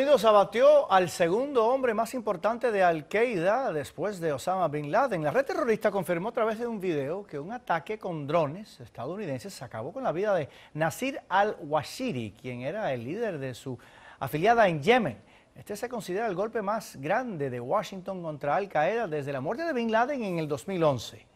Unidos abatió al segundo hombre más importante de Al-Qaeda después de Osama Bin Laden. La red terrorista confirmó a través de un video que un ataque con drones estadounidenses acabó con la vida de Nasir al-Washiri, quien era el líder de su afiliada en Yemen. Este se considera el golpe más grande de Washington contra Al-Qaeda desde la muerte de Bin Laden en el 2011.